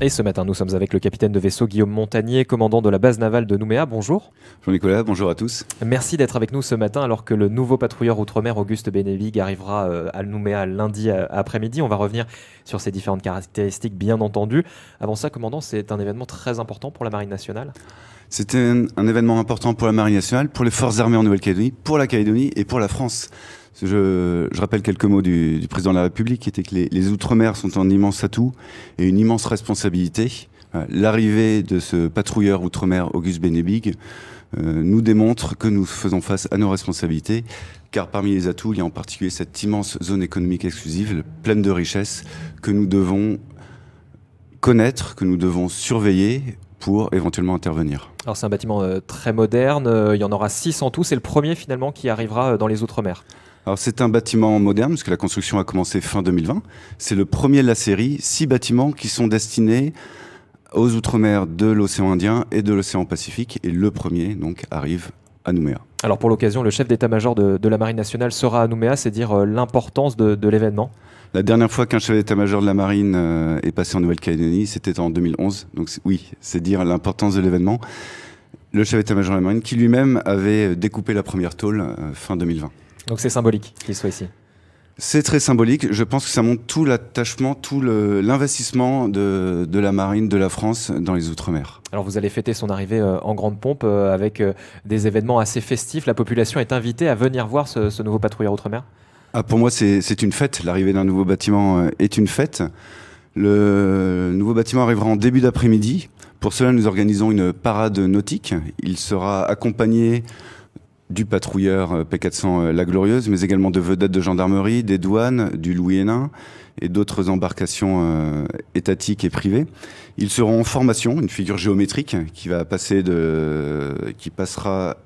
Et ce matin, nous sommes avec le capitaine de vaisseau Guillaume Montagnier, commandant de la base navale de Nouméa. Bonjour. Jean-Nicolas, bonjour à tous. Merci d'être avec nous ce matin alors que le nouveau patrouilleur outre-mer Auguste Benevig arrivera euh, à Nouméa lundi euh, après-midi. On va revenir sur ses différentes caractéristiques, bien entendu. Avant ça, commandant, c'est un événement très important pour la Marine nationale. C'était un, événement important pour la Marine nationale, pour les forces armées en Nouvelle-Calédonie, pour la Calédonie et pour la France. Je, rappelle quelques mots du, président de la République, qui était que les, Outre-mer sont un immense atout et une immense responsabilité. Euh, l'arrivée de ce patrouilleur Outre-mer, Auguste Benebig, euh, nous démontre que nous faisons face à nos responsabilités, car parmi les atouts, il y a en particulier cette immense zone économique exclusive, pleine de richesses, que nous devons connaître, que nous devons surveiller pour éventuellement intervenir. Alors c'est un bâtiment euh, très moderne, il y en aura six en tout, c'est le premier finalement qui arrivera dans les Outre-mer. Alors c'est un bâtiment moderne, puisque la construction a commencé fin 2020. C'est le premier de la série, six bâtiments qui sont destinés aux outre-mer de l'océan Indien et de l'océan Pacifique. Et le premier, donc, arrive à Nouméa. Alors pour l'occasion, le chef d'état-major de, la Marine nationale sera à Nouméa, c'est dire euh, l'importance de, l'événement. La dernière fois qu'un chef d'état-major de la Marine euh, est passé en Nouvelle-Calédonie, c'était en 2011. Donc oui, c'est dire l'importance de l'événement. Le chef d'état-major de la Marine qui lui-même avait découpé la première tôle euh, fin 2020. Donc c'est symbolique qu'il soit ici. C'est très symbolique. Je pense que ça montre tout l'attachement, tout l'investissement de, la marine de la France dans les Outre-mer. Alors vous allez fêter son arrivée euh, en grande pompe euh, avec euh, des événements assez festifs. La population est invitée à venir voir ce, nouveau patrouilleur Outre-mer ah, Pour moi, c'est une fête. L'arrivée d'un nouveau bâtiment est une fête. Le nouveau bâtiment arrivera en début d'après-midi. Pour cela, nous organisons une parade nautique. Il sera accompagné du patrouilleur euh, P400 euh, La Glorieuse, mais également de vedettes de gendarmerie, des douanes, du Louis Hénin et d'autres embarcations euh, étatiques et privées. Ils seront en formation, une figure géométrique qui va passer de, qui passera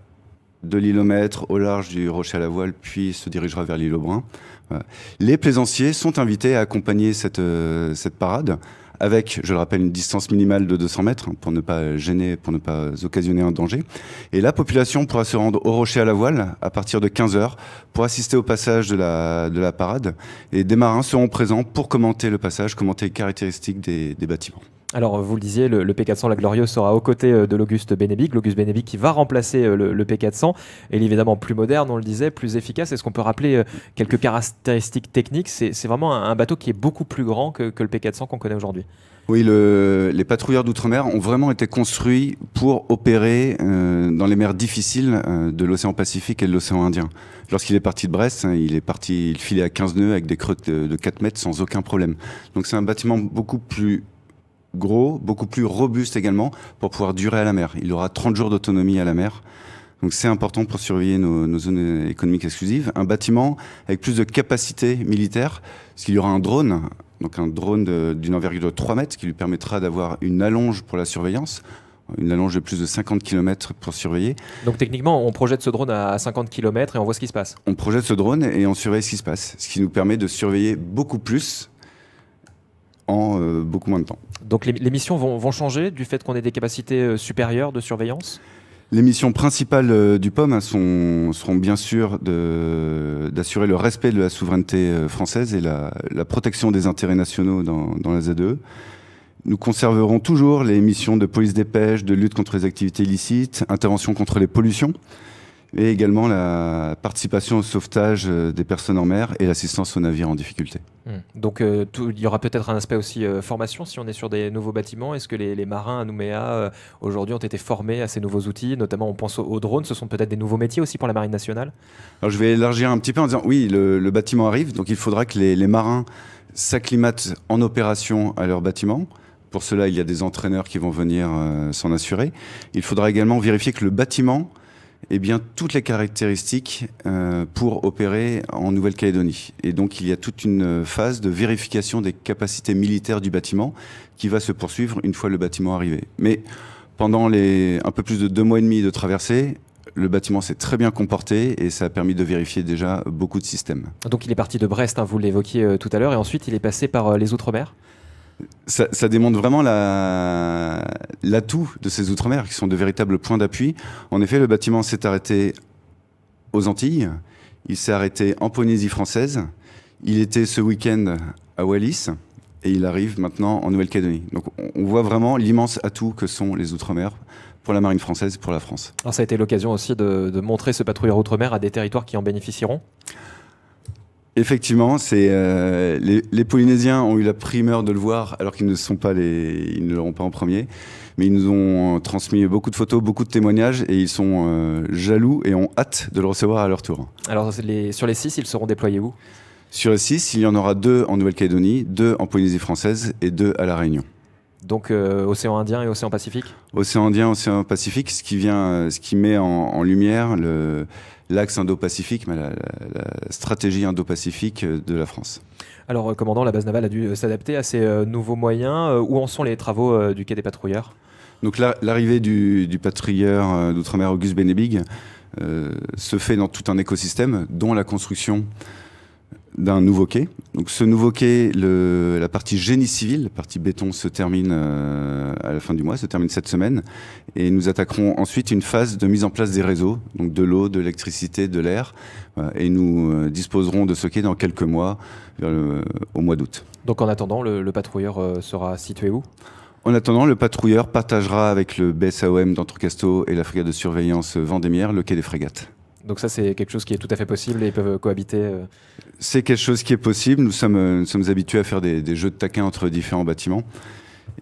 de l'îlomètre au large du Rocher à la Voile, puis se dirigera vers l'île Brun. Les plaisanciers sont invités à accompagner cette, cette parade avec, je le rappelle, une distance minimale de 200 mètres hein, pour ne pas gêner, pour ne pas occasionner un danger. Et la population pourra se rendre au rocher à la voile à partir de 15 heures pour assister au passage de la, de la parade. Et des marins seront présents pour commenter le passage, commenter les caractéristiques des bâtiments. Alors, vous le disiez, le, P400 La Glorieuse sera aux côtés euh, de l'Auguste Bénébic. L'Auguste Bénébic qui va remplacer euh, le, P400. Et évidemment, plus moderne, on le disait, plus efficace. Est-ce qu'on peut rappeler euh, quelques caractéristiques techniques C'est vraiment un, bateau qui est beaucoup plus grand que, le P400 qu'on connaît aujourd'hui. Oui, les patrouilleurs d'outre-mer ont vraiment été construits pour opérer dans les mers difficiles de l'océan Pacifique et de l'océan Indien. Lorsqu'il est parti de Brest, hein, il est parti, il filait à 15 nœuds avec des creux de, de 4 mètres sans aucun problème. Donc c'est un bâtiment beaucoup plus gros, beaucoup plus robuste également, pour pouvoir durer à la mer. Il aura 30 jours d'autonomie à la mer. Donc c'est important pour surveiller nos, zones économiques exclusives. Un bâtiment avec plus de capacité militaire, parce qu'il y aura un drone, donc un drone d'une envergure de 3 mètres, qui lui permettra d'avoir une allonge pour la surveillance, une allonge de plus de 50 km pour surveiller. Donc techniquement, on projette ce drone à 50 km et on voit ce qui se passe. On projette ce drone et on surveille ce qui se passe, ce qui nous permet de surveiller beaucoup plus euh, beaucoup moins de temps. Donc les, missions vont, changer du fait qu'on ait des capacités euh, supérieures de surveillance les missions principales euh, du POM hein, seront bien sûr d'assurer le respect de la souveraineté française et la, protection des intérêts nationaux dans, dans la 2 e e. Nous conserverons toujours les missions de police des pêches, de lutte contre les activités illicites, intervention contre les pollutions et également la participation au sauvetage euh, des personnes en mer et l'assistance aux navires en difficulté. Hmm. Donc euh, il y aura peut-être un aspect aussi euh, formation si on est sur des nouveaux bâtiments. Est-ce que les, marins à Nouméa aujourd'hui ont été formés à ces nouveaux outils Notamment on pense aux, drones, ce sont peut-être des nouveaux métiers aussi pour la Marine nationale Alors je vais élargir un petit peu en disant oui, le, bâtiment arrive, donc il faudra que les, les marins s'acclimatent en opération à leur bâtiment. Pour cela, il y a des entraîneurs qui vont venir s'en assurer. Il faudra également vérifier que le bâtiment eh bien, toutes les caractéristiques euh, pour opérer en Nouvelle-Calédonie. Et donc, il y a toute une phase de vérification des capacités militaires du bâtiment qui va se poursuivre une fois le bâtiment arrivé. Mais pendant les un peu plus de deux mois et demi de traversée, le bâtiment s'est très bien comporté et ça a permis de vérifier déjà beaucoup de systèmes. Donc il est parti de Brest, hein, vous l'évoquiez euh, tout à l'heure, et ensuite il est passé par euh, les Outre-mer ça, démontre vraiment l'atout de ces Outre-mer, qui sont de véritables points d'appui. En effet, le bâtiment s'est arrêté aux Antilles, il s'est arrêté en Polynésie française, il était ce week-end à Wallis, et il arrive maintenant en Nouvelle-Calédonie. Donc on voit vraiment l'immense atout que sont les Outre-mer pour la marine française et pour la France. Alors ça a été l'occasion aussi de montrer ce patrouilleur Outre-mer à des territoires qui en bénéficieront Effectivement, c'est euh, les, Polynésiens ont eu la primeur de le voir, alors qu'ils ne sont pas les, ils ne l'auront pas en premier. Mais ils nous ont euh, transmis beaucoup de photos, beaucoup de témoignages, et ils sont euh, jaloux et ont hâte de le recevoir à leur tour. Alors sur les six, ils seront déployés où Sur les six, il y en aura deux en Nouvelle-Calédonie, deux en Polynésie française et deux à la Réunion. Donc euh, océan Indien et océan Pacifique Océan Indien, océan Pacifique, ce qui, vient, ce qui met en, lumière le, l'axe Indo-Pacifique, la, stratégie Indo-Pacifique de la France. Alors, euh, commandant, la base navale a dû euh, s'adapter à ces nouveaux moyens. où en sont les travaux du quai des patrouilleurs Donc, l'arrivée du, du patrouilleur d'outre-mer Auguste Benebig se fait dans tout un écosystème, dont la construction d'un nouveau quai. Donc ce nouveau quai, le, la partie génie civil, la partie béton, se termine euh, à la fin du mois, se termine cette semaine. Et nous attaquerons ensuite une phase de mise en place des réseaux, donc de l'eau, de l'électricité, de l'air. et nous euh, disposerons de ce quai dans quelques mois, au mois d'août. Donc en attendant, le, patrouilleur euh, sera situé où en attendant, le patrouilleur partagera avec le BSAOM d'Entrecasteaux et la frégate de surveillance Vendémiaire le quai des frégates. Donc ça, c'est quelque chose qui est tout à fait possible et ils peuvent cohabiter euh. C'est quelque chose qui est possible. Nous sommes, euh, habitués à faire des, jeux de taquins entre différents bâtiments.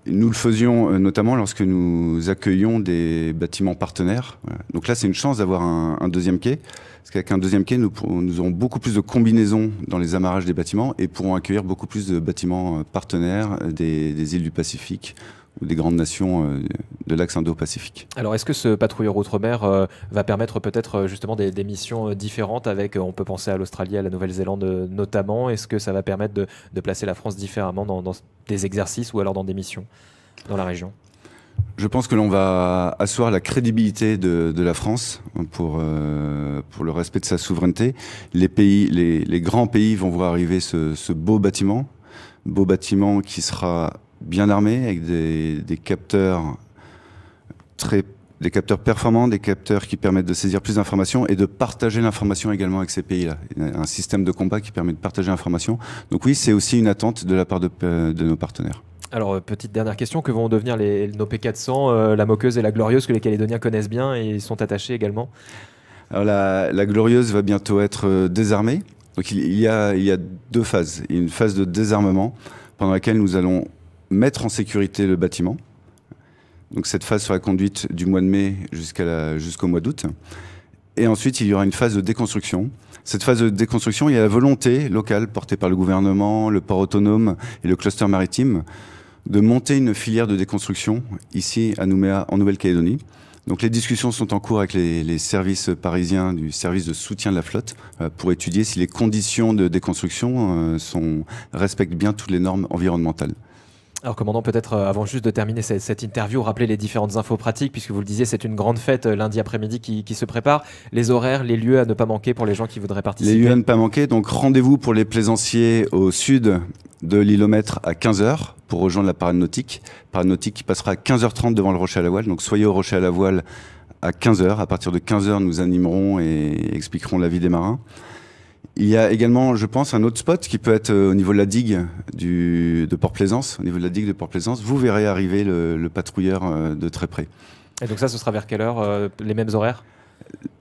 Nous le faisions euh, notamment lorsque nous accueillions des bâtiments partenaires. Donc là, c'est une chance d'avoir un, deuxième quai. Parce qu'avec un deuxième quai, nous, nous, aurons beaucoup plus de combinaisons dans les amarrages des bâtiments et pourrons accueillir beaucoup plus de bâtiments partenaires des, des îles du Pacifique, des grandes nations euh, de l'axe Indo-Pacifique. Alors est-ce que ce patrouilleur outre-mer euh, va permettre peut-être euh, justement des, missions différentes avec, on peut penser à l'Australie, à la Nouvelle-Zélande notamment, est-ce que ça va permettre de, placer la France différemment dans, des exercices ou alors dans des missions dans la région je pense que l'on va asseoir la crédibilité de, la France hein, pour, pour le respect de sa souveraineté. Les, pays, les, grands pays vont voir arriver ce, ce beau bâtiment, beau bâtiment qui sera bien armés, avec des, capteurs très des capteurs performants, des capteurs qui permettent de saisir plus d'informations et de partager l'information également avec ces pays-là. Un système de combat qui permet de partager l'information. Donc oui, c'est aussi une attente de la part de, euh, nos partenaires. Alors, euh, petite dernière question, que vont devenir les, nos P400, euh, la moqueuse et la glorieuse que les Calédoniens connaissent bien et sont attachés également Alors la, glorieuse va bientôt être désarmée. Donc il, y a, il y a deux phases. une phase de désarmement pendant laquelle nous allons mettre en sécurité le bâtiment. Donc cette phase sera conduite du mois de mai jusqu'au mois d'août. Et ensuite, il y aura une phase de déconstruction. Cette phase de déconstruction, il y a la volonté locale portée par le gouvernement, le port autonome et le cluster maritime de monter une filière de déconstruction ici à Nouméa, en Nouvelle-Calédonie. Donc les discussions sont en cours avec les, services parisiens du service de soutien de la flotte euh, pour étudier si les conditions de déconstruction euh, sont, respectent bien toutes les normes environnementales. Alors, commandant, peut-être euh, avant juste de terminer cette, interview, rappeler les différentes infos pratiques, puisque vous le disiez, c'est une grande fête euh, lundi après-midi qui, se prépare. Les horaires, les lieux à ne pas manquer pour les gens qui voudraient participer. Les lieux à ne pas manquer, donc rendez-vous pour les plaisanciers au sud de l'îlomètre à 15h pour rejoindre la parade nautique. Parade nautique qui passera à 15h30 devant le Rocher à la Voile. Donc soyez au Rocher à la Voile à 15h. À partir de 15h, nous animerons et expliquerons la vie des marins. Il y a également, je pense, un autre spot qui peut être euh, au niveau de la digue du, de Port-Plaisance. Au niveau de la digue de Port-Plaisance, vous verrez arriver le, patrouilleur euh, de très près. Et donc ça, ce sera vers quelle heure euh, Les mêmes horaires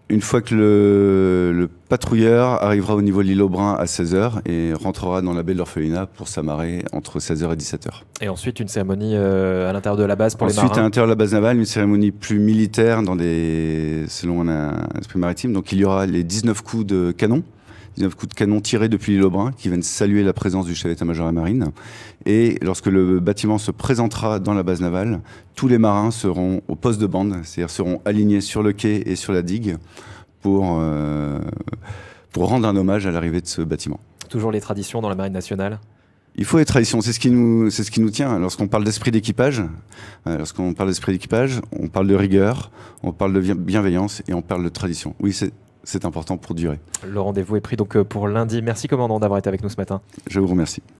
Une fois que le, patrouilleur arrivera au niveau de l'île Brun à 16h et rentrera dans la baie de l'Orphelinat pour s'amarrer entre 16h et 17h. Et ensuite, une cérémonie à l'intérieur de la base pour les marins Ensuite, à l'intérieur de la base navale, une cérémonie plus militaire dans des, selon un esprit maritime. Donc il y aura les 19 coups de canon. 19 coups de canon tirés depuis l'île Lebrun qui viennent saluer la présence du chef d'état-major à la marine. Et lorsque le bâtiment se présentera dans la base navale, tous les marins seront au poste de bande, c'est-à-dire seront alignés sur le quai et sur la digue pour, euh, pour rendre un hommage à l'arrivée de ce bâtiment. Toujours les traditions dans la marine nationale il faut les traditions, c'est ce qui nous, c'est ce qui nous tient. Lorsqu'on parle d'esprit d'équipage, euh, lorsqu'on parle d'esprit d'équipage, on parle de rigueur, on parle de bienveillance et on parle de tradition. Oui, c'est c'est important pour durer. Le rendez-vous est pris donc euh, pour lundi. Merci commandant d'avoir été avec nous ce matin. Je vous remercie.